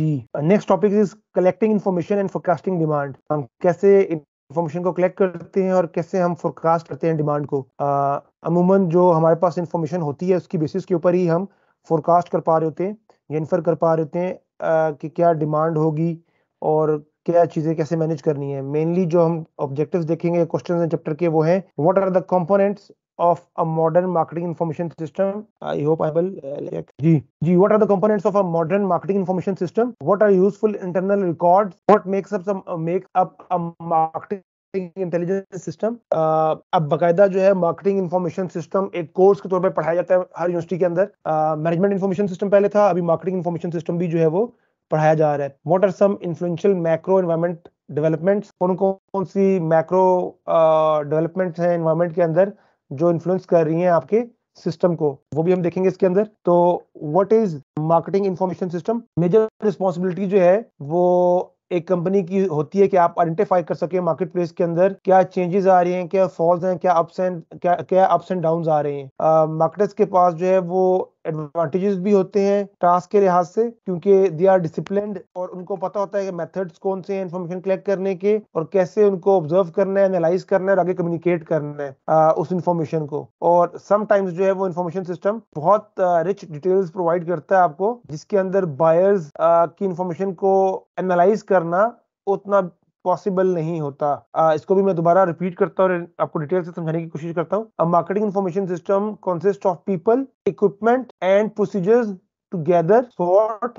Ji next topic is collecting information and forecasting demand हम कैसे information को collect करते हैं और कैसे हम फोरकास्ट करते हैं डिमांड को uh, अमूमन जो हमारे पास इन्फॉर्मेशन होती है उसकी बेसिस के ऊपर ही हम फोरकास्ट कर पा रहे होते हैं या इन्फर कर पा रहे होते हैं uh, कि क्या डिमांड होगी और क्या चीज़ें कैसे मैनेज करनी है मेनली जो हम ऑब्जेक्टिव्स देखेंगे क्वेश्चन चैप्टर के वो है what are the components of a modern marketing information system i hope i will uh, like g g what are the components of a modern marketing information system what are useful internal records what makes up some uh, make up a marketing intelligence system अब बकायदा जो है marketing information system एक course के तौर पर पढ़ाया जाता है हर यूनिवर्सिटी के अंदर मैनेजमेंट इन्फॉर्मेशन सिस्टम पहले था अभी मार्केटिंग इन्फॉर्मेशन सिस्टम भी जो है वो पढ़ाया जा रहा है what are some influential macro environment developments कौन कौन सी मैक्रो डेवलपमेंट्स हैं एनवायरमेंट के अंदर जो इन्फ्लुएंस कर रही हैं आपके सिस्टम को वो भी हम देखेंगे इसके अंदर तो what is marketing information system major responsibility जो है वो एक कंपनी की होती है कि आप आइडेंटिफाई कर सके मार्केट प्लेस के अंदर क्या चेंजेस आ रही हैं क्या फॉल्स हैं क्या अप्स एंड क्या क्या अप्स एंड डाउन आ रहे हैं मार्केटर्स uh, के पास जो है वो एडवांटेजेस भी होते हैं टास्क के लिहाज से क्योंकि दे आर डिसिप्लिन और उनको पता होता है कि मेथड्स कौन से हैं इन्फॉर्मेशन कलेक्ट करने के और कैसे उनको ऑब्जर्व करना है एनालाइज करना है और आगे कम्युनिकेट करना है आ, उस इन्फॉर्मेशन को और समटाइम्स जो है वो इन्फॉर्मेशन सिस्टम बहुत रिच डिटेल्स प्रोवाइड करता है आपको जिसके अंदर बायर्स की इन्फॉर्मेशन को एनालाइज करना उतना पॉसिबल नहीं होता आ, इसको भी मैं दोबारा रिपीट करता हूँ आपको डिटेल से समझाने की कोशिश करता हूँ marketing information system consist of people equipment and procedures to gather sort,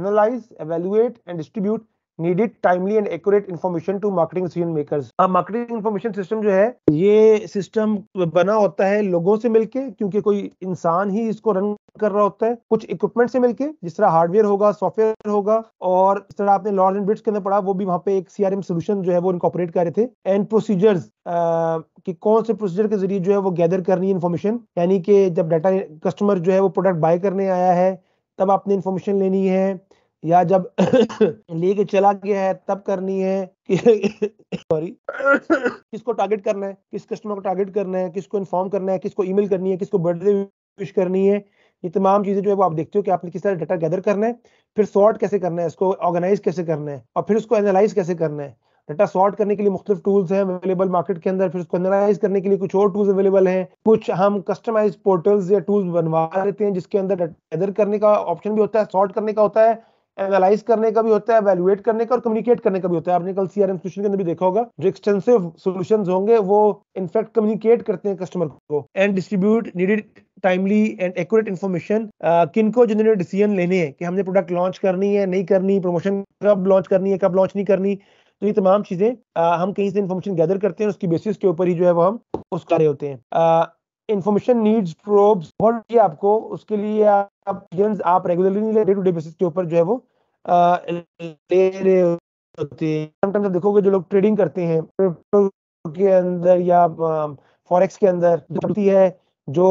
analyze, evaluate, and needed timely and accurate information to marketing decision makers. अब marketing information system जो है ये system बना होता है लोगों से मिलके क्योंकि कोई इंसान ही इसको रन कर रहा होता है कुछ इक्विपमेंट से मिलके जिस तरह हार्डवेयर होगा सॉफ्टवेयर होगा और इस तरह आपने लॉर्ड एंड ब्रिट्स के अंदर पढ़ा वो भी वहाँ पे एक सीआरएम सोल्यूशन जो है वो इनकॉपरेट कर रहे थे एंड प्रोसीजर्स कि कौन से प्रोसीजर के जरिए जो है वो गैदर करनी है इन्फॉर्मेशन यानी कि जब डाटा कस्टमर जो है वो प्रोडक्ट बाय करने आया है तब आपने इन्फॉर्मेशन लेनी है या जब लेके चला गया है तब करनी है सॉरी किसको टारगेट करना है किस कस्टमर को टारगेट करना है किसको इन्फॉर्म करना है किसको ईमेल करनी है किसको बर्थडे विश करनी है ये तमाम चीजें जो है वो आप देखते हो कि आपने किस तरह डाटा गैदर करना है फिर सॉर्ट कैसे करना है इसको ऑर्गेनाइज कैसे करना है और फिर उसको एनालाइज कैसे करना है डाटा सॉर्ट करने के लिए मुख्तु टूल्स हैं अवेलेबल मार्केट के अंदर फिर उसको एनालाइज करने के लिए कुछ और टूल्स अवेलेबल हैं कुछ हम कस्टमाइज पोर्टल्स या टूल्स बनवा लेते हैं जिसके अंदर गैदर करने का ऑप्शन भी होता है सॉर्ट करने का होता है एनालाइज करने का भी होता है वैल्यूएट करने का और कम्युनिकेट करने का भी होता है आपने कल सीआरएम सॉल्यूशन के अंदर भी देखा होगा जो एक्सटेंसिव सॉल्यूशंस होंगे वो इनफैक्ट कम्युनिकेट करते हैं कस्टमर को and distribute needed timely and accurate information किनको जिन्होंने डिसीजन लेने हैं कि हमने प्रोडक्ट लॉन्च करनी है नहीं करनी प्रमोशन कब लॉन्च करनी है कब लॉन्च नहीं करनी तो ये तमाम चीजें uh, हम कहीं से इन्फॉर्मेशन गैदर करते हैं उसकी बेसिस के ऊपर ही जो है वो हम उसका रहे होते हैं uh, इन्फॉर्मेशन नीड्स प्रोब्स बहुत चाहिए आपको उसके लिए आप आप regularly day to day basis के ऊपर जो है वो ले रहे होते हैं समटाइम्स आप देखोगे जो लोग ट्रेडिंग करते हैं के अंदर या फॉरेक्स के अंदर होती है जो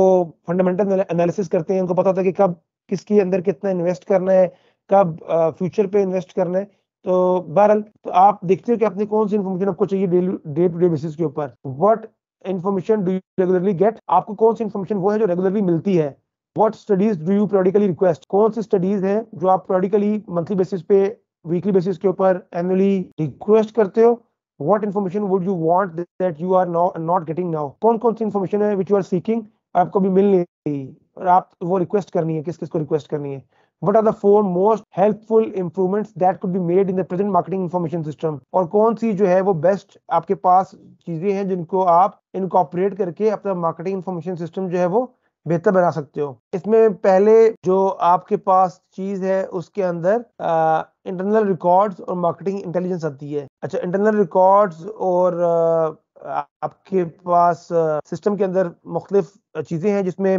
फंडामेंटल एनालिसिस करते हैं उनको पता होता है कि कब किसके अंदर कितना इन्वेस्ट करना है कब फ्यूचर पे इन्वेस्ट करना है तो बहरहाल तो आप देखते हो कि आपने कौन सी इन्फॉर्मेशन आपको चाहिए डे टू डे बेसिस के ऊपर what information do you regularly get आपको कौन सी इन्फॉर्मेशन वो है जो रेगुलरली मिलती है what studies do you periodically request कौन सी स्टडीज है जो आप प्रोडिकली मंथली बेसिस पे वीकली बेसिस के ऊपर एनुअली रिक्वेस्ट करते हो what information would you want that you are not getting now कौन कौन सी इन्फॉर्मेशन है विच यू आर सीकिंग आपको भी मिल नहीं और आप वो रिक्वेस्ट करनी है किस किस को रिक्वेस्ट करनी है what are the four most helpful improvements that could be made in the present marketing information system और कौन सी जो है वो बेस्ट आपके पास चीजें हैं जिनको आप इनकॉपरेट करके अपना मार्केटिंग इंफॉर्मेशन सिस्टम जो है वो बेहतर बना सकते हो इसमें पहले जो आपके पास चीज है उसके अंदर इंटरनल रिकॉर्ड्स और मार्केटिंग इंटेलिजेंस आती है अच्छा इंटरनल रिकॉर्ड्स और आ, आपके पास सिस्टम के अंदर मुख्तलिफ चीज़ें हैं जिसमें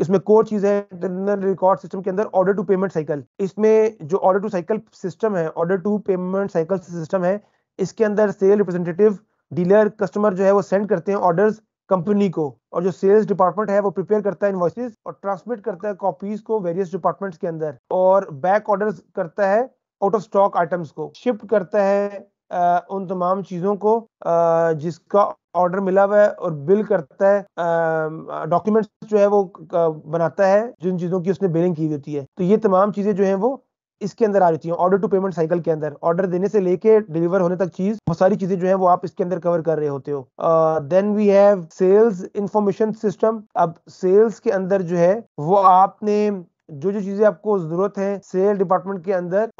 इसमें कोर चीज है रिकॉर्ड सिस्टम के अंदर ऑर्डर टू पेमेंट साइकिल इसमें जो ऑर्डर टू साइकिल सिस्टम है order to payment cycle system है इसके अंदर सेल रिप्रेजेंटेटिव डीलर कस्टमर जो है वो सेंड करते हैं ऑर्डर कंपनी को और जो सेल्स डिपार्टमेंट है वो प्रिपेयर करता है इन्वॉइसेस और ट्रांसमिट करता है कॉपीज को वेरियस डिपार्टमेंट्स के अंदर और बैक ऑर्डर करता है आउट ऑफ स्टॉक आइटम्स को शिफ्ट करता है आ, उन तमाम चीज़ों को आ, जिसका ऑर्डर मिला हुआ है और बिल करता है डॉक्यूमेंट्स जो है वो बनाता है जिन चीजों की उसने बिलिंग की होती है तो ये तमाम चीजें जो है वो इसके अंदर आ जाती है ऑर्डर टू पेमेंट साइकिल के अंदर ऑर्डर देने से लेके डिलीवर होने तक चीज बहुत सारी चीजें जो है वो आप इसके अंदर कवर कर रहे होते हो then we have sales information system अब सेल्स के अंदर जो है वो आपने जो जो चीजें आपको जरूरत है सेल डिपार्टमेंट के अंदर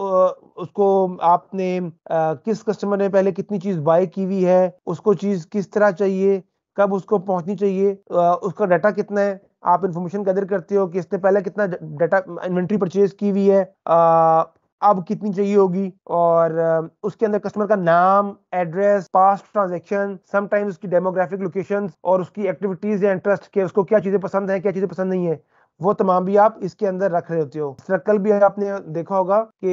उसको आपने किस कस्टमर ने पहले कितनी चीज बाय की हुई है उसको चीज किस तरह चाहिए कब उसको पहुंचनी चाहिए उसका डाटा कितना है आप इन्फॉर्मेशन गैदर करते हो कि इसने पहले कितना डाटा इन्वेंट्री परचेज की हुई है अब कितनी चाहिए होगी और उसके अंदर कस्टमर का नाम एड्रेस पास्ट ट्रांजेक्शन समटाइम्स उसकी डेमोग्राफिक लोकेशन और उसकी एक्टिविटीज या इंटरेस्ट के उसको क्या चीजें पसंद है क्या चीजें पसंद नहीं है वो तमाम भी आप इसके अंदर रख रहे होते हो सर्कल भी आपने देखा होगा कि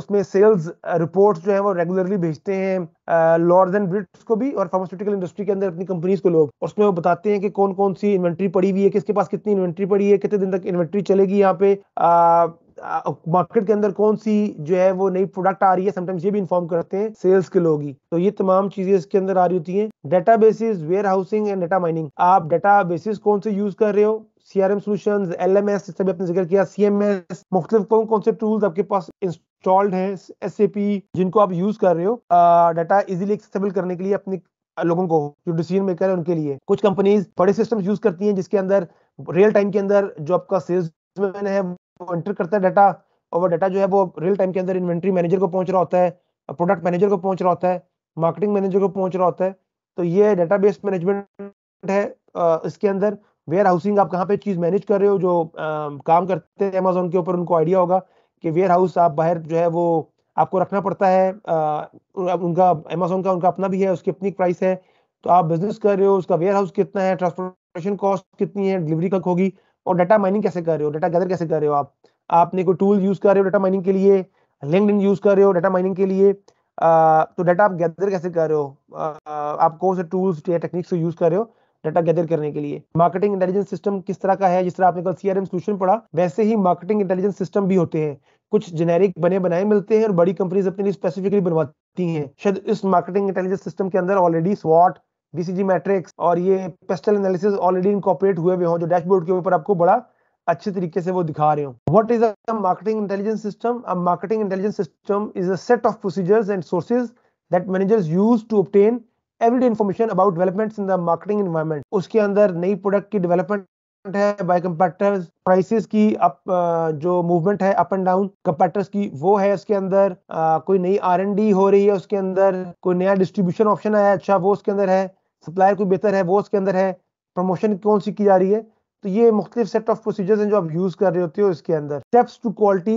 उसमें सेल्स रिपोर्ट्स जो है वो रेगुलरली भेजते हैं लॉर्ड एंड ब्रिट्स को भी और फार्मास्यूटिकल इंडस्ट्री के अंदर अपनी कंपनीज को लोग उसमें वो बताते हैं कि कौन कौन सी इन्वेंट्री पड़ी हुई है किसके पास कितनी इन्वेंट्री पड़ी है कितने दिन तक इन्वेंट्री चलेगी यहाँ पे मार्केट के अंदर कौन सी जो है वो नई प्रोडक्ट आ रही है समटाइम्स ये भी इन्फॉर्म करते हैं सेल्स के लोग ही तो ये तमाम चीजें इसके अंदर आ रही होती हैं database warehousing and data mining आप डाटा बेसिस कौन से यूज कर रहे हो C R M solution L M S जिसका भी आपने जिक्र किया सी एम एस मुख्तलिफ कौन कौन से टूल्स आपके पास इंस्टॉल्ड हैं एस ए पी जिनको आप यूज कर रहे हो डाटा इजिली एक्सेबल करने के लिए अपने लोगों को जो डिसीजन मेकर है उनके लिए कुछ कंपनीज बड़े सिस्टम यूज करती हैं जिसके अंदर रियल टाइम के अंदर जो आपका सेल्समैन है वो एंटर करता है डाटा और वो डाटा जो है वो रियल टाइम के अंदर इन्वेंट्री मैनेजर को पहुंच रहा होता है प्रोडक्ट मैनेजर को पहुंच रहा होता है मार्केटिंग मैनेजर को पहुंच रहा होता है तो ये डेटाबेस मैनेजमेंट है इसके अंदर वेयर हाउसिंग आप कहाँ पे चीज मैनेज कर रहे हो जो आ, काम करते हैं अमेजोन के ऊपर उनको आइडिया होगा कि वेयर हाउस आप बाहर जो है वो आपको रखना पड़ता है आ, उनका अमेजोन का उनका अपना भी है उसकी अपनी प्राइस है तो आप बिजनेस कर रहे हो उसका वेयर हाउस कितना है ट्रांसपोर्टेशन कॉस्ट कितनी है डिलीवरी कब होगी और डाटा माइनिंग कैसे कर रहे हो डाटा गैदर कैसे कर रहे हो आप आपने कोई टूल यूज कर रहे हो डाटा माइनिंग के लिए लिंक यूज कर रहे हो डाटा माइनिंग के लिए आ, तो डाटा आप गैदर कैसे कर रहे हो आ, आप कौन से टूल्स या टेक्निक्स यूज कर रहे हो डाटा गैदर करने के लिए मार्केटिंग इंटेलिजेंस सिस्टम किस तरह का है जिस तरह आपने कल सीआरएम सॉल्यूशन पढ़ा वैसे ही मार्केटिंग इंटेलिजेंस सिस्टम भी होते हैं कुछ जेनेरिक बने बनाए मिलते हैं और बड़ी कंपनीज अपने लिए स्पेसिफिकली बनवाती हैं शायद इस मार्केटिंग इंटेलिजेंस सिस्टम के अंदर ऑलरेडी स्वॉट डीसीजी मैट्रिक्स और ये पेस्टल एनालिसिस ऑलरेडी इनकॉपरेट हुए हुए हों जो डैशबोर्ड के ऊपर आपको बड़ा अच्छे तरीके से वो दिखा रहे हो what is a marketing intelligence system a marketing intelligence system is a set of procedures and sources that managers use to obtain everyday information about developments in the marketing environment उसके अंदर नई प्रोडक्ट की development है by competitors prices की up जो movement है up and down competitors की वो है उसके अंदर कोई नई आर हो रही है उसके अंदर कोई नया डिस्ट्रीब्यूशन ऑप्शन आया अच्छा वो उसके अंदर है सप्लायर कोई बेहतर है वो उसके अंदर है प्रमोशन कौन सी की जा रही है तो ये मुख्तलिफ सेट ऑफ प्रोसीजर्स हैं जो आप यूज कर रहे होते हो इसके अंदर steps to quality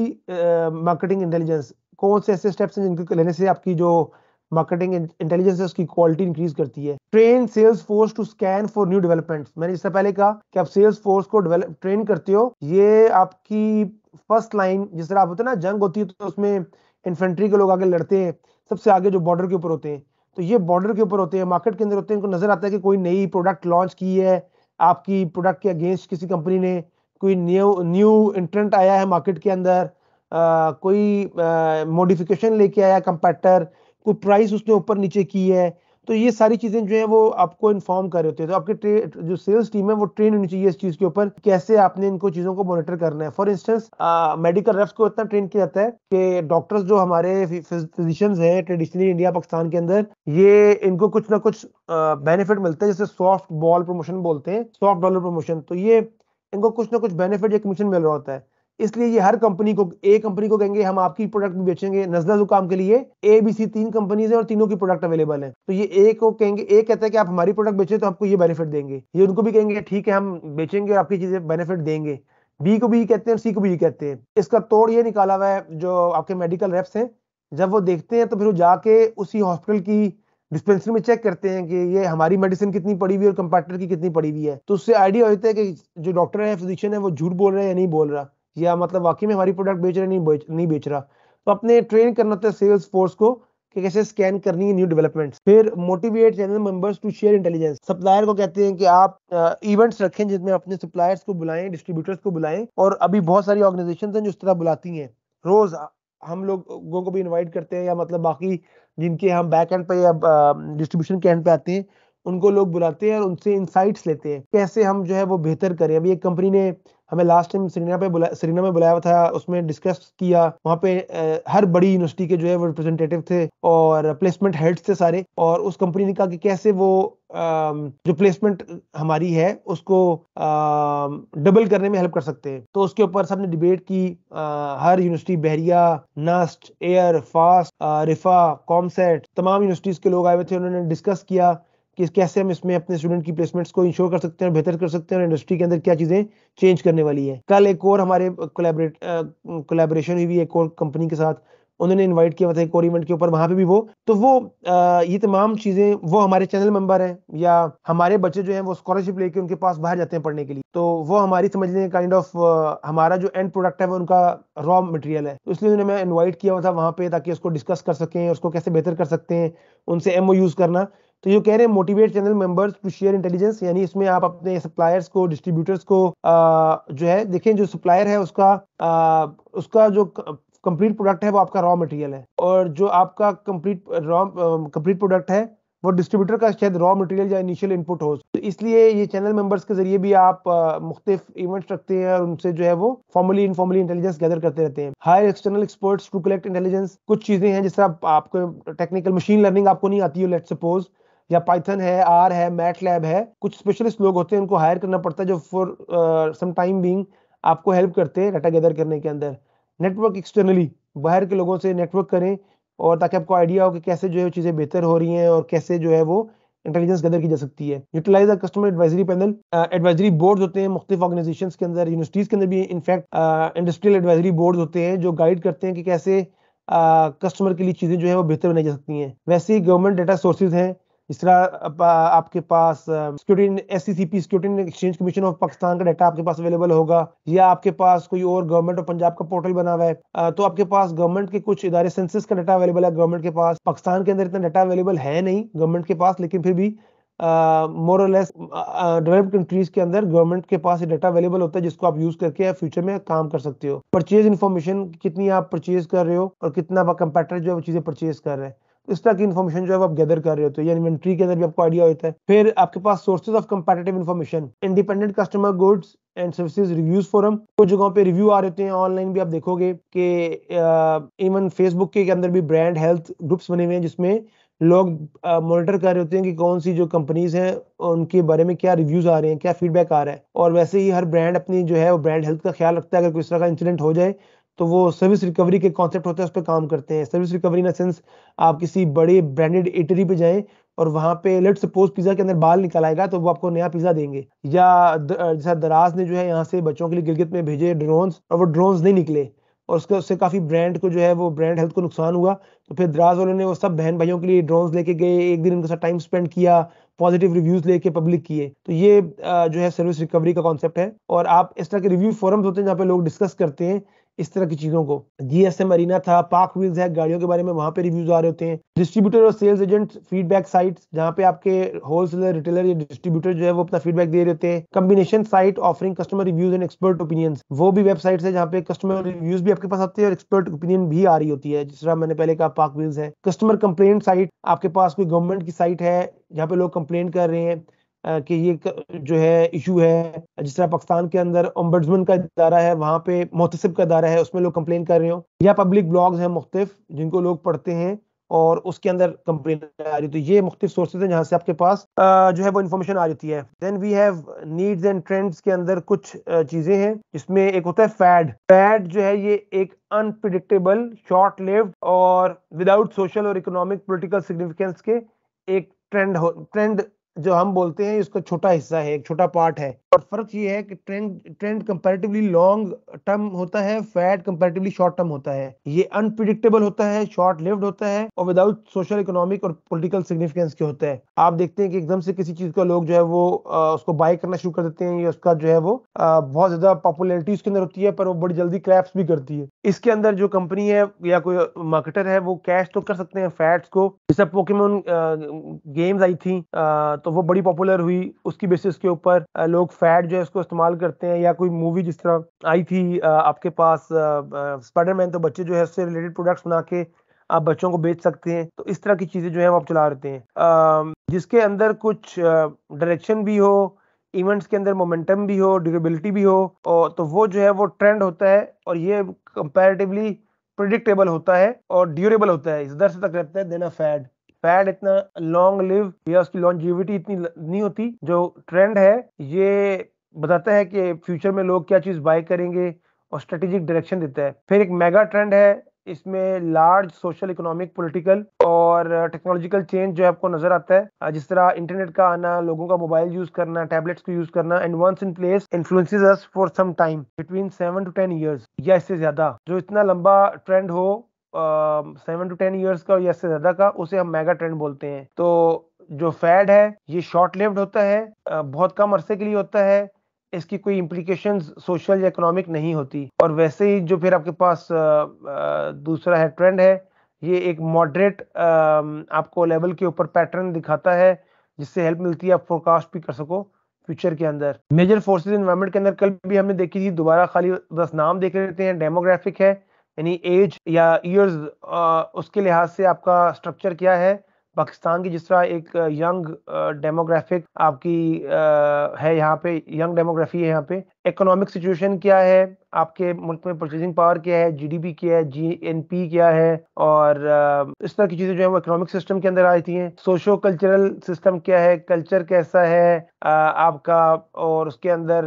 marketing intelligence कौन से ऐसे स्टेप्स हैं जिनको लेने से आपकी जो मार्केटिंग इंटेलिजेंस की क्वालिटी इंक्रीज करती है train sales force to scan for new development मैंने इससे पहले कहा कि आप सेल्स फोर्स को डेवलप ट्रेन करते हो ये आपकी फर्स्ट लाइन जिस तरह आप होते हैं ना जंग होती है तो उसमें इन्फेंट्री के लोग आगे लड़ते हैं सबसे आगे जो बॉर्डर के ऊपर होते हैं तो ये बॉर्डर के ऊपर होते हैं मार्केट के अंदर होते हैं इनको नजर आता है कि कोई नई प्रोडक्ट लॉन्च की है आपकी प्रोडक्ट के अगेंस्ट किसी कंपनी ने कोई न्यू न्यू इंटरेंट आया है मार्केट के अंदर आ, कोई मॉडिफिकेशन लेके आया कंपेटर कोई प्राइस उसने ऊपर नीचे की है तो ये सारी चीजें जो है वो आपको इन्फॉर्म कर रहे होते हैं तो आपके जो सेल्स टीम है वो ट्रेन होनी चाहिए इस चीज के ऊपर कैसे आपने इनको चीजों को मॉनिटर करना है फॉर इंस्टेंस मेडिकल रेफ्स को इतना ट्रेन किया जाता है कि डॉक्टर्स जो हमारे फिजिशियंस है ट्रेडिशनली इंडिया पाकिस्तान के अंदर ये इनको कुछ ना कुछ बेनिफिट मिलता है जैसे सॉफ्ट बॉल प्रमोशन बोलते हैं सॉफ्ट डॉलर प्रमोशन तो ये इनको कुछ ना कुछ बेनिफिट या कमीशन मिल रहा होता है इसलिए ये हर कंपनी को ए कंपनी को कहेंगे हम आपकी प्रोडक्ट भी बेचेंगे नजला जुकाम के लिए ए बी सी तीन कंपनीज है और तीनों की प्रोडक्ट अवेलेबल है तो ये ए को कहेंगे ए कहता है कि आप हमारी प्रोडक्ट बेचे तो आपको ये बेनिफिट देंगे ये उनको भी कहेंगे ठीक है हम बेचेंगे और आपकी चीजें बेनिफिट देंगे बी को भी कहते हैं और सी को भी कहते हैं इसका तोड़ ये निकाला हुआ है जो आपके मेडिकल रेप्स हैं जब वो देखते हैं तो फिर वो जाके उसी हॉस्पिटल की डिस्पेंसरी में चेक करते हैं कि ये हमारी मेडिसिन कितनी पड़ी हुई है और कंपेटर की कितनी पड़ी हुई है तो उससे आइडिया होता है कि जो डॉक्टर है फिजिशियन है वो झूठ बोल रहा है या नहीं बोल रहा या मतलब वाकई में हमारी प्रोडक्ट बेच रहे नहीं बेच नहीं बेच रहा तो अपने ट्रेन करना था सेल्स फोर्स को कि कैसे स्कैन करनी है न्यू डेवलपमेंट फिर motivate channel members to share intelligence supplier को कहते हैं कि आप इवेंट्स रखें जिसमें अपने सप्लायर्स को बुलाएं डिस्ट्रीब्यूटर्स को बुलाएं और अभी बहुत सारी ऑर्गेनाइजेशन हैं जो इस तरह बुलाती हैं रोज हम लोगों को भी इनवाइट करते हैं या मतलब बाकी जिनके हम बैक एंड पे या डिस्ट्रीब्यूशन के एंड पे आते हैं उनको लोग बुलाते हैं और उनसे इंसाइट्स लेते हैं कैसे हम जो है वो बेहतर करें अभी एक कंपनी ने हमें लास्ट टाइम सरीना पे बुला सरीना में बुलाया था उसमें डिस्कस किया वहाँ पे हर बड़ी यूनिवर्सिटी के जो है वो रिप्रेजेंटेटिव थे और प्लेसमेंट हेड्स थे सारे और उस कंपनी ने कहा कि कैसे वो जो प्लेसमेंट हमारी है उसको डबल करने में हेल्प कर सकते हैं तो उसके ऊपर सबने डिबेट की हर यूनिवर्सिटी बहरिया नास्ट एयर फास्ट रिफा कॉमसेट तमाम यूनिवर्सिटीज के लोग आए हुए थे उन्होंने डिस्कस किया कि कैसे हम इसमें अपने स्टूडेंट की प्लेसमेंट्स को इंश्योर कर सकते हैं बेहतर कर सकते हैं और इंडस्ट्री के अंदर क्या चीज़ें चेंज करने वाली है कल एक और हमारे कोलेबोरेशन हुई एक और कंपनी के साथ उन्होंने इनवाइट किया था एक और इवेंट के ऊपर वहां पे भी वो तो वो आ, ये तमाम चीजें वो हमारे चैनल मेंबर हैं या हमारे बच्चे जो हैं वो स्कॉलरशिप लेके उनके पास बाहर जाते हैं पढ़ने के लिए तो वो हमारी समझने काइंड ऑफ हमारा जो एंड प्रोडक्ट है वो उनका रॉ मटेरियल है तो इसलिए उन्होंने मैं इन्वाइट किया हुआ था वहां पे ताकि उसको डिस्कस कर सकें उसको कैसे बेहतर कर सकते हैं उनसे एम करना तो ये कह रहे हैं motivate channel members to share intelligence यानी इसमें आप अपने सप्लायर्स को डिस्ट्रीब्यूटर्स को आ, जो है देखें जो सप्लायर है उसका आ, उसका जो कंप्लीट प्रोडक्ट है वो आपका रॉ मटेरियल है और जो आपका कंप्लीट रॉ कंप्लीट प्रोडक्ट है वो डिस्ट्रीब्यूटर का शायद रॉ मटेरियल या इनिशियल इनपुट हो तो इसलिए ये चैनल मेंबर्स के जरिए भी आप मुख्तफ इवेंट्स रखते हैं और उनसे जो है वो फॉर्मली इनफॉर्मली इंटेलिजेंस गैदर करते रहते हैं hire external experts to collect intelligence कुछ चीजें हैं जैसे आप, आपको टेक्निकल मशीन लर्निंग आपको नहीं आती हो लेट सपोज या पाइथन है आर है मैट लैब है कुछ स्पेशलिस्ट लोग होते हैं उनको हायर करना पड़ता है जो फॉर सम टाइम बीइंग आपको हेल्प करते हैं डाटा गैदर करने के अंदर नेटवर्क एक्सटर्नली बाहर के लोगों से नेटवर्क करें और ताकि आपको आइडिया हो कि कैसे जो है चीज़ें बेहतर हो रही हैं और कैसे जो है वो इंटेलिजेंस गैदर की जा सकती है utilize customer advisory panel advisory board होते हैं मुख्तफ ऑर्गेनाइजेशन के अंदर यूनिवर्सिटीज़ के अंदर भी इनफैक्ट इंडस्ट्रियल एडवाइजरी बोर्ड होते हैं जो गाइड करते हैं कि कैसे कस्टमर uh, के लिए चीज़ें जो है वो बेहतर बनाई जा सकती हैं वैसे ही गवर्नमेंट डाटा सोर्सेज हैं इस तरह आपके पास securities security exchange commission of Pakistan का डाटा आपके पास अवेलेबल होगा या आपके पास कोई और गवर्नमेंट ऑफ पंजाब का पोर्टल बना हुआ है तो आपके पास गवर्नमेंट के कुछ इदारे सेंसिस का डाटा अवेलेबल है गवर्नमेंट के पास पाकिस्तान के अंदर इतना डाटा अवेलेबल है नहीं गवर्नमेंट के पास लेकिन फिर भी मोर और लेस डेवलप्ड कंट्रीज के अंदर गवर्नमेंट के पास डाटा अवेलेबल होता है जिसको आप यूज करके आप फ्यूचर में काम कर सकते हो परचेज इन्फॉर्मेशन कितनी आप परचेज कर रहे हो और कितना कंपेटर जो है वो चीजें परचेज कर रहे हैं इस तरह की इन्फॉर्मेशन जो है आप गैदर कर रहे होते हैं इन्वेंट्री के अंदर भी आपको आइडिया होता है फिर आपके पास sources of competitive information independent customer goods and services reviews forum कुछ जगहों पे रिव्यू आ रहे होते हैं ऑनलाइन भी आप देखोगे कि इवन फेसबुक के अंदर भी ब्रांड हेल्थ ग्रुप्स बने हुए हैं जिसमें लोग मॉनिटर कर रहे होते हैं कि कौन सी जो कंपनीज हैं उनके बारे में क्या रिव्यूज आ रहे हैं क्या फीडबैक आ रहा है और वैसे ही हर ब्रांड अपनी जो है वो ब्रांड हेल्थ का ख्याल रखता है अगर कोई इस तरह का इंसिडेंट हो जाए तो वो सर्विस रिकवरी के कॉन्सेप्ट होते हैं उस पर काम करते हैं सर्विस रिकवरी इन सेंस आप किसी बड़े ब्रांडेड इटरी पे जाएं और वहाँ पे लेट सपोज पिज्जा के अंदर बाल निकल आएगा तो वो आपको नया पिज्जा देंगे या जैसा दराज ने जो है यहाँ से बच्चों के लिए गिलगित में भेजे ड्रोन्स और वो ड्रोन्स नहीं निकले और उसके उससे काफी ब्रांड को जो है वो ब्रांड हेल्थ को नुकसान हुआ तो फिर दराज वालों ने वो सब बहन भाइयों के लिए ड्रोन्स लेके गए एक दिन उनके साथ टाइम स्पेंड किया पॉजिटिव रिव्यूज लेके पब्लिक किए तो ये जो है सर्विस रिकवरी का कॉन्सेप्ट है और आप इस तरह के रिव्यू फोरम्स होते हैं जहाँ पे लोग डिस्कस करते हैं इस तरह की चीजों को जीएसए अरीना था पार्क व्हील्स है गाड़ियों के बारे में वहां पे रिव्यूज आ रहे होते हैं डिस्ट्रीब्यूटर और सेल्स एजेंट फीडबैक साइट्स जहां पे आपके होलसेलर रिटेलर या डिस्ट्रीब्यूटर जो है वो अपना फीडबैक दे रहे होते हैं combination site offering customer reviews and expert opinion वो भी वेबसाइट है जहाँ पे कस्टमर रिव्यूज भी आपके पास आते हैं और एक्सपर्ट ओपिनियन भी आ रही होती है जिस तरह मैंने पहले कहा पार्क व्हील्स है कस्टमर कंप्लेन साइट आपके पास कोई गवर्नमेंट की साइट है जहाँ पे लोग कंप्लेन कर रहे हैं कि ये जो है इशू है जिस तरह पाकिस्तान के अंदर ओम्बड्समैन का इदारा है वहाँ पे मोहतसब का इदारा है उसमें लोग कंप्लेन कर रहे हो या पब्लिक ब्लॉग्स हैं मुख्तफ जिनको लोग पढ़ते हैं और उसके अंदर कंप्लेन आ रही है तो ये मुख्तु सोर्सेज हैं जहाँ से आपके पास जो है वो इन्फॉर्मेशन आ जाती है then we have needs and trends के अंदर कुछ चीज़ें हैं जिसमें एक होता है फैड फैड जो है ये एक अनप्रिडिक्टेबल शॉर्ट लिव्ड और विदाउट सोशल और इकोनॉमिक पोलिटिकल सिग्निफिकेंस के एक ट्रेंड हो ट्रेंड जो हम बोलते हैं इसका छोटा हिस्सा है एक छोटा पार्ट है और फर्क ये है कि trend trend comparatively long term होता है फैट कंपैरेटिवली शॉर्ट टर्म होता है ये अनप्रिडिक्टेबल होता है शॉर्ट लिव्ड होता है और विदाउट सोशल इकोनॉमिक और पॉलिटिकल सिग्निफिकेंस के होता है आप देखते हैं कि एकदम से किसी चीज का लोग जो है वो आ, उसको बाय करना शुरू कर देते हैं या उसका जो है वो आ, बहुत ज्यादा पॉपुलरिटी उसके अंदर होती है पर वो बड़ी जल्दी क्रैप्स भी करती है इसके अंदर जो कंपनी है या कोई मार्केटर है वो कैश तो कर सकते हैं फैट्स को जैसे पोकेमोन गेम्स आई थी तो वो बड़ी पॉपुलर हुई उसकी बेसिस के ऊपर लोग फैट जो है उसको इस्तेमाल करते हैं या कोई मूवी जिस तरह आई थी आपके पास स्पाइडरमैन तो बच्चे जो है उससे रिलेटेड प्रोडक्ट्स बना के आप बच्चों को बेच सकते हैं तो इस तरह की चीज़ें जो है आप चला रहते हैं जिसके अंदर कुछ डायरेक्शन भी हो इवेंट्स के अंदर मोमेंटम भी हो ड्यूरेबिलिटी भी हो और तो वो जो है वो ट्रेंड होता है और ये कंपेरेटिवली प्रिडिक्टेबल होता है और ड्यूरेबल होता है इस दर से तक रहता है देना फैड फैड इतना लॉन्ग लिव या उसकी लॉन्जिविटी इतनी नहीं होती जो ट्रेंड है ये बताता है कि फ्यूचर में लोग क्या चीज़ बाय करेंगे और स्ट्रेटेजिक डायरेक्शन देता है फिर एक मेगा ट्रेंड है इसमें लार्ज सोशल इकोनॉमिक पॉलिटिकल और टेक्नोलॉजिकल चेंज जो है आपको नजर आता है जिस तरह इंटरनेट का आना लोगों का मोबाइल यूज करना टैबलेट्स को यूज करना and once in place influences us for some time between seven to ten years या इससे ज्यादा जो इतना लंबा ट्रेंड हो सेवन टू टेन ईयर्स का या इससे ज्यादा का उसे हम मेगा ट्रेंड बोलते हैं तो जो फैड है ये शॉर्ट लिव्ड होता है बहुत कम अरसे के लिए होता है इसकी कोई इम्प्लीकेशन सोशल या इकोनॉमिक नहीं होती और वैसे ही जो फिर आपके पास दूसरा है ट्रेंड है ये एक मॉडरेट आपको लेवल के ऊपर पैटर्न दिखाता है जिससे हेल्प मिलती है आप फोरकास्ट भी कर सको फ्यूचर के अंदर मेजर फोर्सेस इन्वायरमेंट के अंदर कल भी हमने देखी थी दोबारा खाली बस नाम देख लेते हैं डेमोग्राफिक है यानी एज या ईयर्स उसके लिहाज से आपका स्ट्रक्चर क्या है पाकिस्तान की जिस तरह एक यंग डेमोग्राफिक आपकी है यहाँ पे यंग डेमोग्राफी है यहाँ पे इकोनॉमिक सिचुएशन क्या है आपके मुल्क में परचेजिंग पावर क्या है जीडीपी क्या है जीएनपी क्या है और इस तरह की चीज़ें जो है वो इकोनॉमिक सिस्टम के अंदर आती हैं सोशो कल्चरल सिस्टम क्या है कल्चर कैसा है आपका और उसके अंदर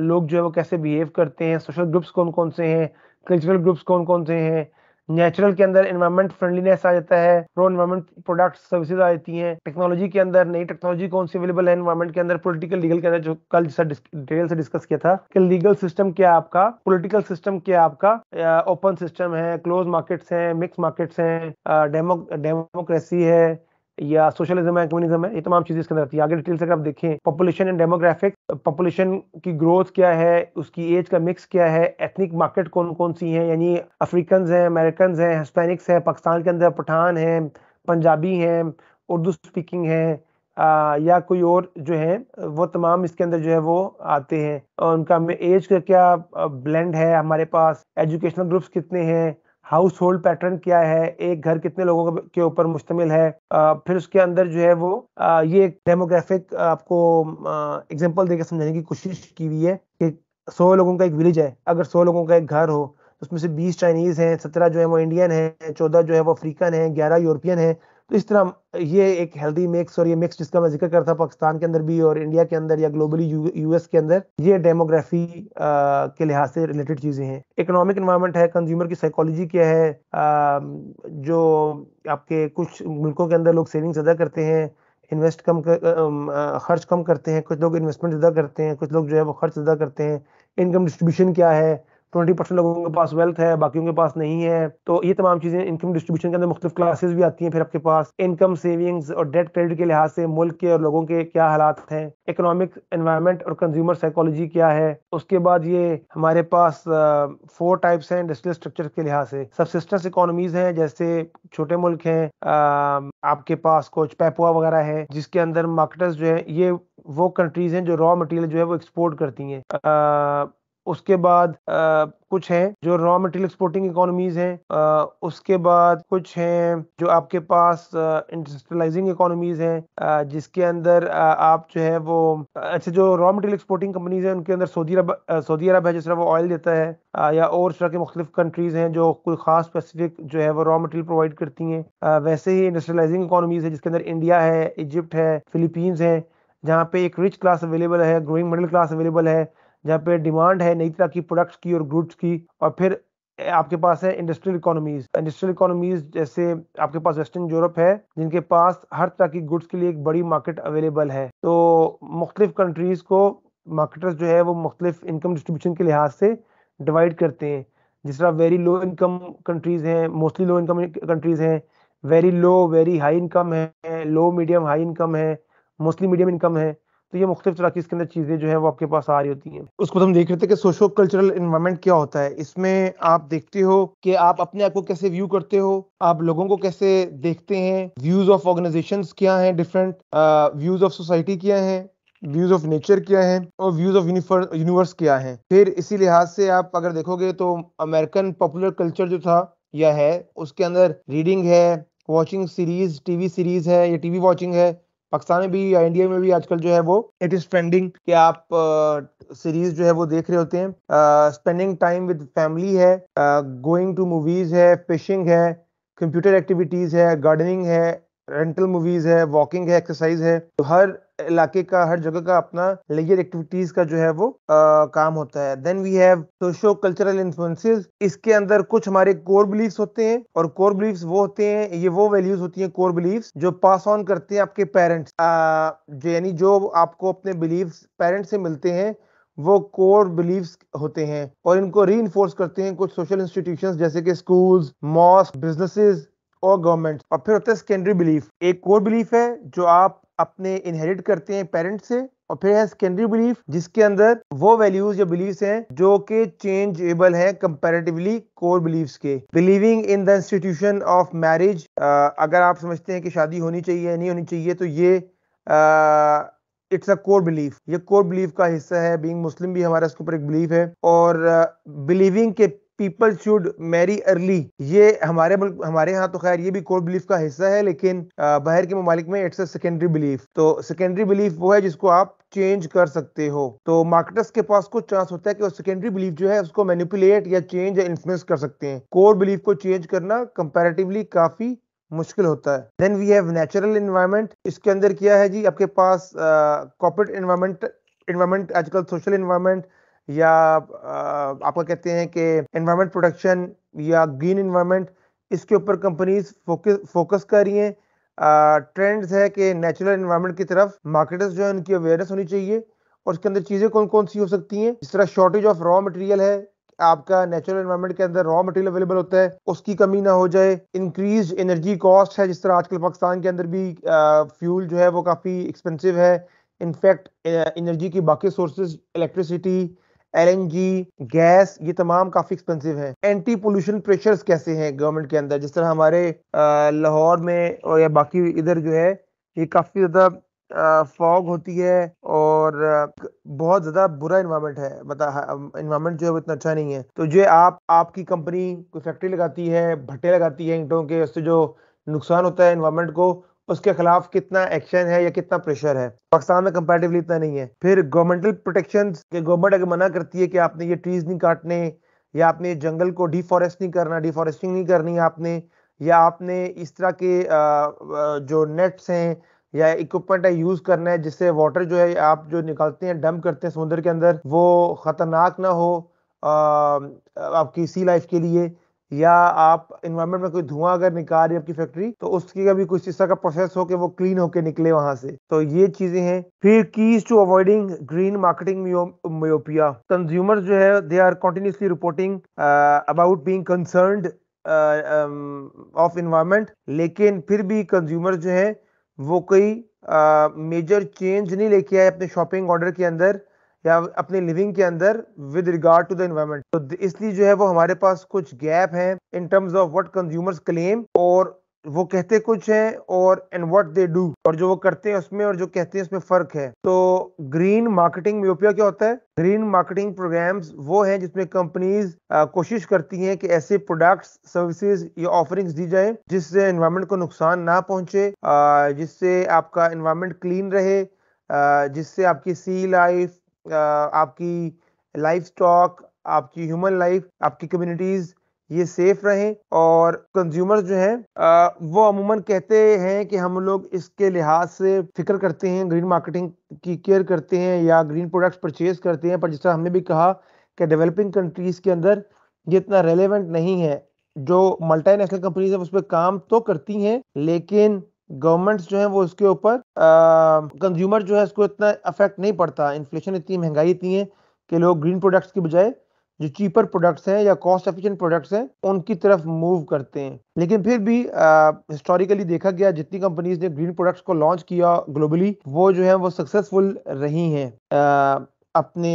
लोग जो है वो कैसे बिहेव करते हैं सोशल ग्रुप्स कौन कौन से हैं कल्चरल ग्रुप्स कौन कौन से हैं नेचुरल के अंदर एनवायरमेंट फ्रेंडलीनेस आ जाता है प्रो एनवायरमेंट प्रोडक्ट सर्विसेज आ जाती हैं टेक्नोलॉजी के अंदर नई टेक्नोलॉजी कौन सी अवेलेबल है एनवायरमेंट के अंदर पॉलिटिकल लीगल के अंदर जो कल जैसा डिटेल से डिस्कस किया था कि लीगल सिस्टम क्या आपका पॉलिटिकल सिस्टम क्या आपका ओपन सिस्टम है क्लोज मार्केट्स हैं मिक्स मार्केट्स हैं डेमोक्रेसी है या सोशलिज्म है कम्युनिज्म है ये तमाम चीजें इसके अंदर आती है आगे डिटेल से अगर आप देखें पॉपुलेशन एंड डेमोग्राफिक पॉपुलेशन की ग्रोथ क्या है उसकी एज का मिक्स क्या है एथनिक मार्केट कौन कौन सी है यानी अफ्रीकन हैं अमेरिकन हैं हिस्पैनिक्स हैं पाकिस्तान के अंदर पठान हैं पंजाबी हैं उर्दू स्पीकिंग हैं आ, या कोई और जो है वो तमाम इसके अंदर जो है वो आते हैं और उनका एज का क्या ब्लेंड है हमारे पास एजुकेशनल ग्रुप्स कितने हैं हाउस होल्ड पैटर्न क्या है एक घर कितने लोगों के ऊपर मुश्तमिल है आ, फिर उसके अंदर जो है वो आ, ये एक डेमोग्राफिक आपको एग्जाम्पल देकर समझाने की कोशिश की हुई है कि सौ लोगों का एक विलेज है अगर सौ लोगों का एक घर हो तो उसमें से बीस चाइनीज हैं सत्रह जो है वो इंडियन है चौदह जो है वो अफ्रीकन है ग्यारह यूरोपियन है तो इस तरह ये एक हेल्दी मिक्स और ये मिक्स जिसका मैं जिक्र करता पाकिस्तान के अंदर भी और इंडिया के अंदर या ग्लोबली यूएस के अंदर ये डेमोग्राफी के लिहाज से रिलेटेड चीज़ें हैं इकोनॉमिक इन्वायरमेंट है कंज्यूमर की साइकोलॉजी क्या है आ, जो आपके कुछ मुल्कों के अंदर लोग सेविंग ज़्यादा करते हैं इन्वेस्ट कम कर, खर्च कम करते हैं कुछ लोग इन्वेस्टमेंट ज़्यादा करते हैं कुछ लोग जो है वो खर्च ज़्यादा करते हैं इनकम डिस्ट्रीब्यूशन क्या है ट्वेंटी परसेंट लोगों के पास वेल्थ है बाकियों के पास नहीं है तो ये तमाम चीजें इनकम डिस्ट्रीब्यूशन के अंदर मुख्तु क्लासेस भी आती हैं फिर आपके पास इनकम सेविंग्स और डेट क्रेडिट के लिहाज से मुल्क के और लोगों के क्या हालात हैं इकोनॉमिक एनवायरमेंट और कंज्यूमर साइकोलॉजी क्या है उसके बाद ये हमारे पास फोर टाइप्स हैं इंडस्ट्रियल स्ट्रक्चर के लिहाज से सबसिस्टेंस इकोनॉमीज हैं जैसे छोटे मुल्क हैं आपके पास कुछ पैपुआ वगैरह है जिसके अंदर मार्केटर्स जो है ये वो कंट्रीज हैं जो रॉ मटेरियल जो है वो एक्सपोर्ट करती हैं उसके बाद आ, कुछ है जो रॉ मटेरियल एक्सपोर्टिंग इकोनॉमीज हैं उसके बाद कुछ हैं जो आपके पास इंडस्ट्रियलाइजिंग इकोनॉमीज हैं जिसके अंदर आप जो है वो अच्छा जो रॉ मटेरियल एक्सपोर्टिंग कंपनीज हैं उनके अंदर सऊदी अरब सऊदी अरब है जिस तरह वो ऑयल देता है आ, या और तरह के मुख्तु कंट्रीज हैं जो कोई खास स्पेसिफिक जो है वो रॉ मटेरियल प्रोवाइड करती हैं वैसे ही इंडस्ट्रियलाइजिंग इकोनॉमीज है जिसके अंदर इंडिया है इजिप्ट है फिलीपींस है जहाँ पे एक रिच क्लास अवेलेबल है ग्रोइंग मिडिल क्लास अवेलेबल है जहाँ पे डिमांड है नई तरह की प्रोडक्ट्स की और गुड्स की और फिर आपके पास है इंडस्ट्रियल इकोनॉमीज इंडस्ट्रियल इकोनॉमीज जैसे आपके पास वेस्टर्न यूरोप है जिनके पास हर तरह की गुड्स के लिए एक बड़ी मार्केट अवेलेबल है तो मुख्तलिफ कंट्रीज को मार्केटर्स जो है वो मुख्तलिफ इनकम डिस्ट्रीब्यूशन के लिहाज से डिवाइड करते हैं जिस तरह वेरी लो इनकम कंट्रीज हैं मोस्टली लो इनकम कंट्रीज हैं very low very high income है लो मीडियम हाई इनकम है मोस्टली मीडियम इनकम है तो ये मुख्तलिफ तरह की इसके अंदर चीज़ें जो है वो आपके पास आ रही होती हैं उसको तो हम देख रहे थे कि सोशो कल्चरल इन्वायरमेंट क्या होता है इसमें आप देखते हो कि आप अपने आप को कैसे व्यू करते हो आप लोगों को कैसे देखते हैं व्यूज ऑफ ऑर्गेनाइजेशन क्या है डिफरेंट व्यूज ऑफ सोसाइटी क्या है व्यूज ऑफ नेचर क्या है और व्यूज ऑफ यूनिवर्स क्या है फिर इसी लिहाज से आप अगर देखोगे तो अमेरिकन पॉपुलर कल्चर जो था या है उसके अंदर रीडिंग है वॉचिंग सीरीज टीवी सीरीज है या टीवी वॉचिंग है पाकिस्तान में भी या इंडिया में भी आजकल जो है वो इट इज ट्रेंडिंग कि आप सीरीज जो है वो देख रहे होते हैं स्पेंडिंग टाइम विद फैमिली है गोइंग टू मूवीज है फिशिंग है कंप्यूटर एक्टिविटीज है गार्डनिंग है रेंटल मूवीज है वॉकिंग है एक्सरसाइज है तो हर इलाके का हर जगह का अपना लेजर एक्टिविटीज का जो है वो आ, काम होता है then we have socio cultural influences इसके अंदर कुछ हमारे कोर बिलीव्स होते हैं और कोर बिलीव्स वो होते हैं ये वो वैल्यूज होती हैं कोर बिलीव्स जो पास ऑन करते हैं आपके पेरेंट्स यानी जो आपको अपने बिलीव्स पेरेंट्स से मिलते हैं वो कोर बिलीव्स होते हैं और इनको री करते हैं कुछ सोशल इंस्टीट्यूशंस जैसे कि स्कूल्स मॉस्क बिजनेसेस और गवर्नमेंट और फिर होता है सेकेंडरी बिलीफ एक कोर बिलीफ है जो आप अपने इनहेरिट करते हैं पेरेंट्स से और फिर है सेकेंडरी बिलीफ जिसके अंदर वो वैल्यूज या बिलीव्स हैं जो कि चेंजेबल हैं कंपेरेटिवली कोर बिलीव्स के believing in the institution of marriage अगर आप समझते हैं कि शादी होनी चाहिए नहीं होनी चाहिए तो ये इट्स अ कोर बिलीफ ये कोर बिलीफ का हिस्सा है बींग मुस्लिम भी हमारा इसके ऊपर एक बिलीफ है और बिलीविंग uh, के पीपल शुड मैरी अर्ली ये हमारे हमारे यहाँ तो खैर ये भी कोर बिलीफ का हिस्सा है लेकिन बाहर के ममालिक में इट्स अ सेकेंडरी बिलीफ तो सेकेंडरी बिलीफ वो है जिसको आप चेंज कर सकते हो तो मार्केटर्स के पास कुछ चांस होता है कि वो सेकेंडरी बिलीफ जो है उसको मैनिपुलेट या चेंज या इन्फ्लुएंस कर सकते हैं कोर बिलीफ को चेंज करना कंपेरेटिवली काफी मुश्किल होता है then we have natural environment इसके अंदर क्या है जी आपके पास कॉपरेट इन्वायरमेंट इन्वायरमेंट आजकल सोशल इन्वायरमेंट या आपका कहते हैं कि एनवायरमेंट प्रोटेक्शन या ग्रीन एनवायरमेंट इसके ऊपर कंपनीज फोकस फोकस कर रही हैं ट्रेंड्स है कि नेचुरल इन्वायरमेंट की तरफ मार्केटर्स जो है उनकी अवेयरनेस होनी चाहिए और उसके अंदर चीज़ें कौन कौन सी हो सकती हैं जिस तरह शॉर्टेज ऑफ रॉ मटेरियल है आपका नेचुरल इन्वायरमेंट के अंदर रॉ मटेरियल अवेलेबल होता है उसकी कमी ना हो जाए इंक्रीज एनर्जी कॉस्ट है जिस तरह आजकल पाकिस्तान के अंदर भी फ्यूल जो है वो काफ़ी एक्सपेंसिव है इनफैक्ट एनर्जी की बाकी सोर्सेज इलेक्ट्रिसिटी एल गैस ये तमाम काफी एक्सपेंसिव है एंटी पोल्यूशन प्रेशर्स कैसे हैं गवर्नमेंट के अंदर जिस तरह हमारे लाहौर में और या बाकी इधर जो है ये काफी ज्यादा फॉग होती है और बहुत ज्यादा बुरा इन्वायरमेंट है बता इन्वायरमेंट जो है वो इतना अच्छा नहीं है तो जो आप आपकी कंपनी कोई फैक्ट्री लगाती है भट्टे लगाती है ईंटों के उससे जो नुकसान होता है इन्वायरमेंट को उसके खिलाफ कितना एक्शन है या कितना प्रेशर है पाकिस्तान में कंपेरेटिवली इतना नहीं है फिर गवर्नमेंटल प्रोटेक्शन गवर्नमेंट अगर मना करती है कि आपने ये ट्रीज नहीं काटने या आपने जंगल को डिफॉरेस्ट नहीं करना डिफॉरेस्टिंग नहीं करनी आपने या आपने इस तरह के जो नेट्स हैं या इक्विपमेंट है यूज करना है जिससे वाटर जो है आप जो निकालते हैं डंप करते हैं समुद्र के अंदर वो खतरनाक ना हो आपकी सी लाइफ के लिए या आप इन्वायरमेंट में कोई धुआं अगर निकाल रही है आपकी फैक्ट्री तो उसकी का भी कुछ हिस्सा का प्रोसेस हो के वो क्लीन होके निकले वहां से तो ये चीजें हैं फिर keys to avoiding green marketing myopia consumer जो है they are continuously reporting about being concern of environment लेकिन फिर भी कंज्यूमर जो है वो कोई मेजर uh, चेंज नहीं लेके आए अपने शॉपिंग ऑर्डर के अंदर या अपनी लिविंग के अंदर with regard to the environment तो इसलिए जो है वो हमारे पास कुछ गैप है in terms of what consumers claim और वो कहते कुछ हैं और एंड व्हाट दे डू और जो वो करते हैं उसमें और जो कहते हैं उसमें फर्क है तो ग्रीन मार्केटिंग म्योपिया क्या होता है ग्रीन मार्केटिंग प्रोग्राम्स वो हैं जिसमें कंपनीज कोशिश करती हैं कि ऐसे प्रोडक्ट्स सर्विसेज या ऑफरिंग्स दी जाए जिससे इन्वायरमेंट को नुकसान ना पहुंचे जिससे आपका इन्वायरमेंट क्लीन रहे जिससे आपकी सी लाइफ आपकी लाइफ स्टॉक आपकी ह्यूमन लाइफ आपकी कम्युनिटीज ये सेफ रहे और कंज्यूमर्स जो हैं वो अमूमन कहते हैं कि हम लोग इसके लिहाज से फिक्र करते हैं ग्रीन मार्केटिंग की केयर करते हैं या ग्रीन प्रोडक्ट्स परचेज करते हैं पर जिस तरह हमने भी कहा कि डेवलपिंग कंट्रीज के अंदर ये इतना रेलेवेंट नहीं है जो मल्टानेशनल कंपनीज है उस पर काम तो करती हैं लेकिन गवर्नमेंट्स जो है वो इसके ऊपर कंज्यूमर जो है इसको इतना अफेक्ट नहीं पड़ता इन्फ्लेशन इतनी महंगाई इतनी है कि लोग ग्रीन प्रोडक्ट्स की बजाय जो चीपर प्रोडक्ट्स हैं या कॉस्ट एफिशिएंट प्रोडक्ट्स हैं उनकी तरफ मूव करते हैं लेकिन फिर भी हिस्टोरिकली देखा गया जितनी कंपनीज ने ग्रीन प्रोडक्ट्स को लॉन्च किया ग्लोबली वो जो है वो सक्सेसफुल रही हैं अपने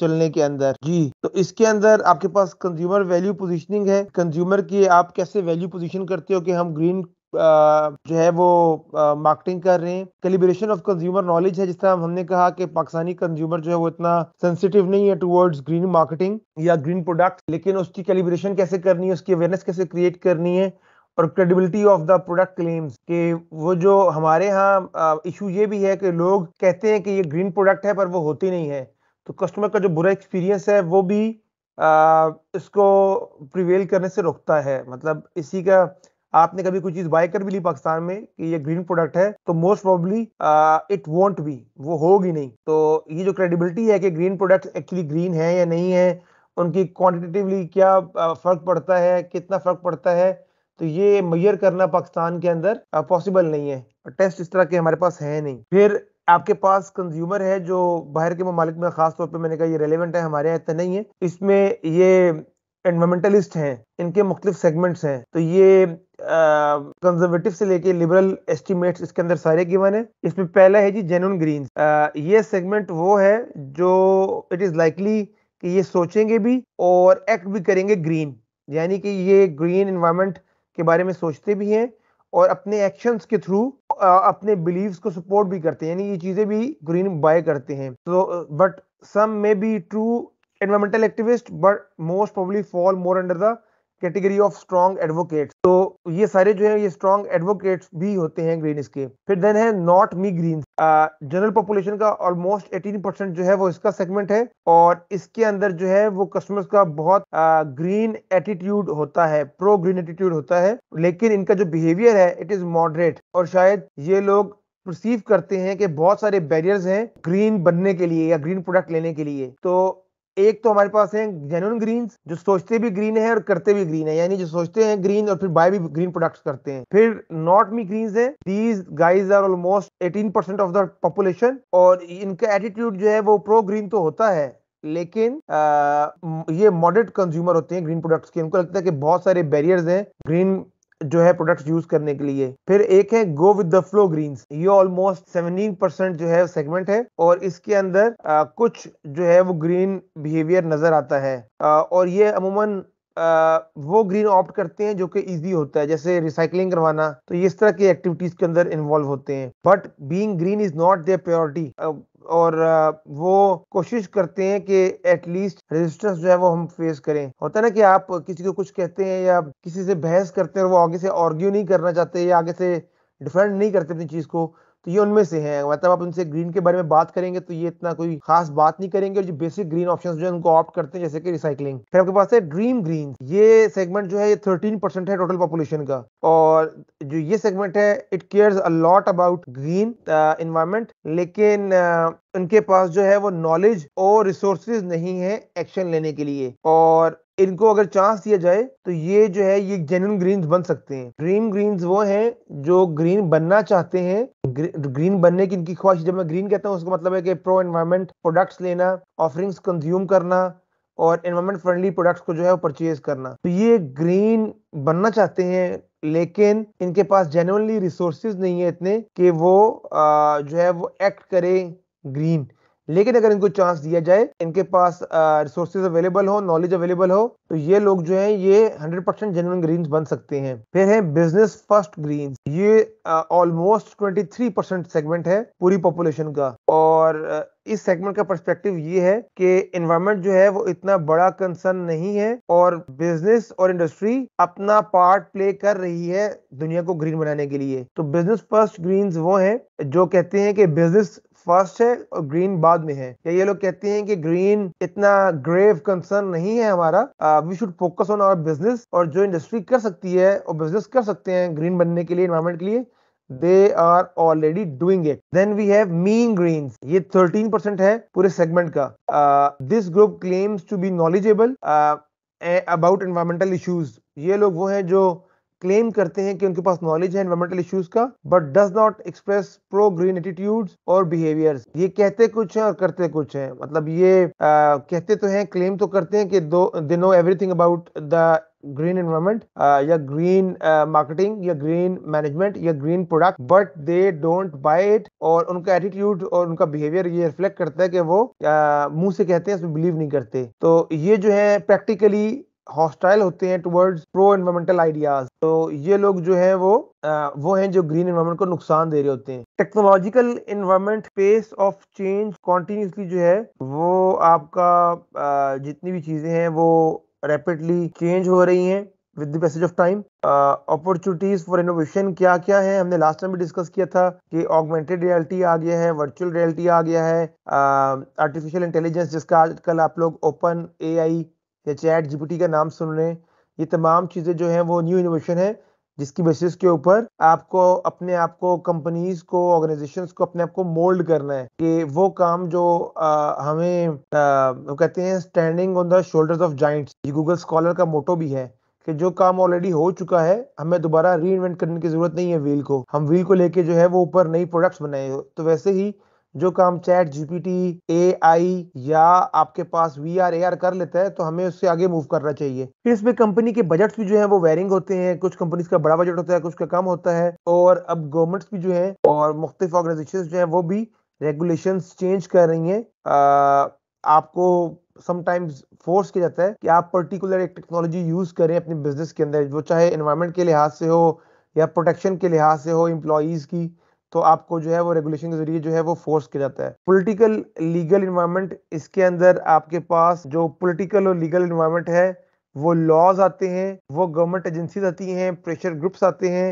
चलने के अंदर जी तो इसके अंदर आपके पास कंज्यूमर वैल्यू पोजीशनिंग है कंज्यूमर की आप कैसे वैल्यू पोजीशन करते हो कि हम ग्रीन जो है वो मार्केटिंग कर रहे हैं कैलिब्रेशन ऑफ कंज्यूमर नॉलेज है जिस तरह हमने कहा कि पाकिस्तानी कंज्यूमर जो है वो इतना सेंसिटिव नहीं है टुवर्ड्स ग्रीन मार्केटिंग या ग्रीन प्रोडक्ट लेकिन उसकी कैलिब्रेशन कैसे करनी है उसकी अवेयरनेस कैसे क्रिएट करनी है और credibility of the product claims के वो जो हमारे यहाँ इशू ये भी है कि लोग कहते हैं कि ये ग्रीन प्रोडक्ट है पर वो होती नहीं है तो कस्टमर का जो बुरा एक्सपीरियंस है वो भी आ, इसको प्रिवेल करने से रोकता है मतलब इसी का आपने कभी कोई चीज बाय कर भी ली पाकिस्तान में कि ये ग्रीन प्रोडक्ट है तो most probably it won't be वो होगी नहीं तो ये जो क्रेडिबिलिटी है कि ग्रीन प्रोडक्ट एक्चुअली ग्रीन है या नहीं है उनकी क्वान्टिटेटिवली क्या uh, फर्क पड़ता है कितना फर्क पड़ता है तो ये मैयर करना पाकिस्तान के अंदर पॉसिबल uh, नहीं है टेस्ट इस तरह के हमारे पास है नहीं फिर आपके पास कंज्यूमर है जो बाहर के ममालिक में खास तौर पे मैंने कहा ये रेलेवेंट है हमारे यहाँ इतना नहीं है इसमें ये एनवायरमेंटलिस्ट हैं इनके मुख्तलिफ सेगमेंट्स हैं तो ये कंजर्वेटिव से लेके लिबरल एस्टिमेट्स इसके अंदर सारे गिवन है इसमें पहला है जी जेनुन ग्रीन ये सेगमेंट वो है जो इट इज़ लाइकली कि ये सोचेंगे भी और एक्ट भी करेंगे ग्रीन यानी कि ये ग्रीन इन्वायरमेंट के बारे में सोचते भी हैं और अपने एक्शंस के थ्रू अपने बिलीव्स को सपोर्ट भी करते हैं यानी ये चीज़ें भी ग्रीन बाय करते हैं तो but some may be true environmental activist but most probably fall more under the category of strong advocates तो ये सारे जो है ये स्ट्रॉन्ग एडवोकेट्स भी होते हैं ग्रीन के फिर देन है not me green general population का ऑलमोस्ट 18 परसेंट जो है वो इसका सेगमेंट है और इसके अंदर जो है वो कस्टमर्स का बहुत ग्रीन uh, एटीट्यूड होता है प्रो ग्रीन एटीट्यूड होता है लेकिन इनका जो बिहेवियर है इट इज मॉडरेट और शायद ये लोग प्रसीव करते हैं कि बहुत सारे बैरियर्स हैं ग्रीन बनने के लिए या ग्रीन प्रोडक्ट लेने के लिए तो एक तो हमारे पास है जेन्यून ग्रीन जो सोचते भी ग्रीन है और करते भी ग्रीन है यानी जो सोचते हैं ग्रीन और फिर बाय भी ग्रीन प्रोडक्ट्स करते हैं फिर नॉट मी ग्रीन है these guys are almost 18% of the population और इनका एटीट्यूड जो है वो प्रो ग्रीन तो होता है लेकिन आ, ये मॉडरेट कंज्यूमर होते हैं ग्रीन प्रोडक्ट्स के उनको लगता है कि बहुत सारे बैरियर्स हैं ग्रीन जो है प्रोडक्ट्स यूज करने के लिए फिर एक है go with the flow green ये ऑलमोस्ट सेवनटीन परसेंट जो है सेगमेंट है और इसके अंदर आ, कुछ जो है वो ग्रीन बिहेवियर नजर आता है आ, और ये अमूमन आ, वो ग्रीन ऑप्ट करते हैं जो कि इजी होता है जैसे रिसाइकलिंग करवाना तो इस तरह की एक्टिविटीज के अंदर इन्वॉल्व होते हैं but being green is not their priority और वो कोशिश करते हैं कि एटलीस्ट रेजिस्टेंस जो है वो हम फेस करें होता है ना कि आप किसी को कुछ कहते हैं या किसी से बहस करते हैं और वो आगे से ऑर्ग्यू नहीं करना चाहते या आगे से डिफेंड नहीं करते अपनी चीज को तो ये उनमें से है मतलब आप उनसे ग्रीन के बारे में बात करेंगे तो ये इतना कोई खास बात नहीं करेंगे और जो बेसिक ग्रीन ऑप्शन जो है उनको ऑप्ट करते हैं जैसे कि रिसाइकलिंग फिर आपके पास है ड्रीम ग्रीन ये सेगमेंट जो है ये थर्टीन परसेंट है टोटल पॉपुलेशन का और जो ये सेगमेंट है it cares a lot about green environment लेकिन uh, उनके पास जो है वो नॉलेज और रिसोर्सेज नहीं है एक्शन लेने के लिए और इनको अगर चांस दिया जाए तो ये जो है ये जेन्यून ग्रीन बन सकते हैं ड्रीम ग्रीन वो हैं जो ग्रीन बनना चाहते हैं ग्रीन बनने की इनकी ख्वाहिश जब मैं ग्रीन कहता हूँ उसका मतलब है कि प्रो एनवायरमेंट प्रोडक्ट्स लेना ऑफरिंग्स कंज्यूम करना और एनवायरमेंट फ्रेंडली प्रोडक्ट्स को जो है वो परचेज करना तो ये ग्रीन बनना चाहते हैं लेकिन इनके पास जेन्यनली रिसोर्सेज नहीं है इतने कि वो आ, जो है वो एक्ट करें ग्रीन लेकिन अगर इनको चांस दिया जाए इनके पास रिसोर्सेज अवेलेबल हो नॉलेज अवेलेबल हो तो ये लोग जो हैं ये 100 परसेंट जेनुअन ग्रीन बन सकते हैं फिर है बिजनेस फर्स्ट ग्रीन ये almost twenty three percent segment है पूरी पॉपुलेशन का और uh, इस सेगमेंट का पर्सपेक्टिव ये है कि इन्वायरमेंट जो है वो इतना बड़ा कंसर्न नहीं है और बिजनेस और इंडस्ट्री अपना पार्ट प्ले कर रही है दुनिया को ग्रीन बनाने के लिए तो बिजनेस फर्स्ट ग्रीन वो हैं जो कहते हैं कि बिजनेस फर्स्ट है और ग्रीन बाद में है या ये लोग कहते हैं कि ग्रीन इतना ग्रेव कंसर्न नहीं है हमारा we should focus on our business और जो इंडस्ट्री कर सकती है और बिजनेस कर सकते हैं ग्रीन बनने के लिए इन्वायरमेंट के लिए they are already doing it then we have mean green ये थर्टीन परसेंट है पूरे सेगमेंट का this group claims to be knowledgeable about environmental issues ये लोग वो हैं जो क्लेम करते हैं कि उनके पास नॉलेज है एनवायरमेंटल इश्यूज का but does not express pro green attitude और बिहेवियर ये कहते कुछ है और करते कुछ है मतलब ये आ, कहते तो हैं क्लेम तो करते हैं कि though they know everything about the green environment या ग्रीन मार्केटिंग या ग्रीन मैनेजमेंट या green product but they don't buy it और उनका एटीट्यूड और उनका बिहेवियर ये रिफ्लेक्ट करता है कि वो uh, मुंह से कहते हैं उसमें बिलीव नहीं करते तो ये जो है प्रैक्टिकली हॉस्टाइल होते हैं टुवर्ड्स प्रो एनवायरमेंटल आइडियाज तो ये लोग जो है वो वो हैं जो ग्रीन एनवायरमेंट को नुकसान दे रहे होते हैं technological environment pace of change continuously जो है वो आपका जितनी भी चीजें हैं वो रैपिडली चेंज हो रही हैं with the passage of time opportunities for innovation क्या क्या है हमने लास्ट टाइम भी डिस्कस किया था कि ऑगमेंटेड रियलिटी आ गया है वर्चुअल रियलिटी आ गया है आर्टिफिशियल uh, इंटेलिजेंस जिसका आजकल आप लोग ओपन ए आई या चैट जीपीटी का नाम सुन लें ये तमाम चीज़ें जो हैं वो न्यू इनोवेशन है जिसकी बेसिस के ऊपर आपको अपने आप को कंपनीज को ऑर्गेनाइजेशन को अपने आप को मोल्ड करना है कि वो काम जो आ, हमें आ, वो कहते हैं standing on the shoulders of giants ये गूगल स्कॉलर का मोटो भी है कि जो काम ऑलरेडी हो चुका है हमें दोबारा री इन्वेंट करने की जरूरत नहीं है व्हील को हम व्हील को लेके जो है वो ऊपर नई प्रोडक्ट्स बनाए तो वैसे ही जो काम चैट जीपीटी ए आई या आपके पास वी आर ए आर कर लेता है तो हमें उससे आगे मूव करना चाहिए फिर इसमें कंपनी के बजट्स भी जो है वो वेरिंग होते हैं कुछ कंपनीज का बड़ा बजट होता है कुछ का कम होता है और अब गवर्नमेंट्स भी जो है और मुख्तलिफ ऑर्गेनाइजेशन जो है वो भी रेगुलेशन चेंज कर रही है आ, आपको समटाइम्स फोर्स किया जाता है कि आप पर्टिकुलर एक टेक्नोलॉजी यूज करें अपने बिजनेस के अंदर वो चाहे इन्वायरमेंट के लिहाज से हो या प्रोटेक्शन के लिहाज से हो इम्प्लॉज की तो आपको जो है वो रेगुलेशन के जरिए जो है वो फोर्स किया जाता है पॉलिटिकल लीगल इन्वायरमेंट इसके अंदर आपके पास जो पॉलिटिकल और लीगल इन्वायरमेंट है वो लॉज आते हैं वो गवर्नमेंट एजेंसीज आती हैं प्रेशर ग्रुप्स आते हैं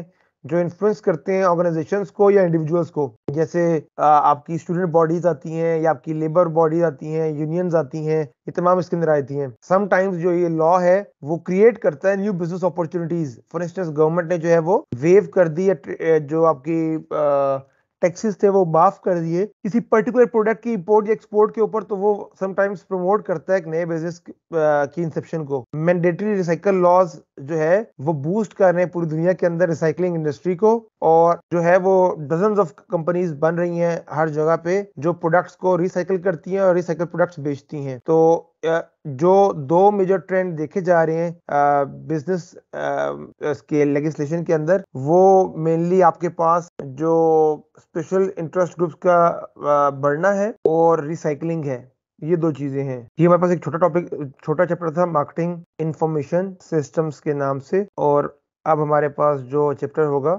जो इन्फ्लुएंस करते हैं ऑर्गेनाइजेशन को या इंडिविजुअल्स को जैसे आपकी स्टूडेंट बॉडीज आती हैं या आपकी लेबर बॉडीज आती हैं यूनियन आती हैं ये तमाम इसके अंदर आती हैं समटाइम्स जो ये लॉ है वो क्रिएट करता है new business opportunities for instance government ने जो है वो वेव कर दी जो आपकी टैक्सेस थे वो माफ कर दिए किसी पर्टिकुलर प्रोडक्ट की इंपोर्ट या एक्सपोर्ट के ऊपर तो वो समटाइम्स प्रमोट करता है एक नए बिजनेस की इंसेप्शन को मैंडेटरी रिसाइकल लॉज जो है वो बूस्ट कर रहे हैं पूरी दुनिया के अंदर रिसाइकलिंग इंडस्ट्री को और जो है वो डजन ऑफ कंपनीज बन रही हैं हर जगह पे जो प्रोडक्ट्स को रिसाइकल करती हैं और रिसाइकल प्रोडक्ट्स बेचती हैं तो जो दो मेजर ट्रेंड देखे जा रहे हैं बिजनेस स्केल लेगिस्लेशन के अंदर वो मेनली आपके पास जो स्पेशल इंटरेस्ट ग्रुप्स का बढ़ना है और रिसाइकलिंग है ये दो चीजें हैं ये हमारे पास एक छोटा टॉपिक छोटा चैप्टर था मार्केटिंग इंफॉर्मेशन सिस्टम्स के नाम से और अब हमारे पास जो चैप्टर होगा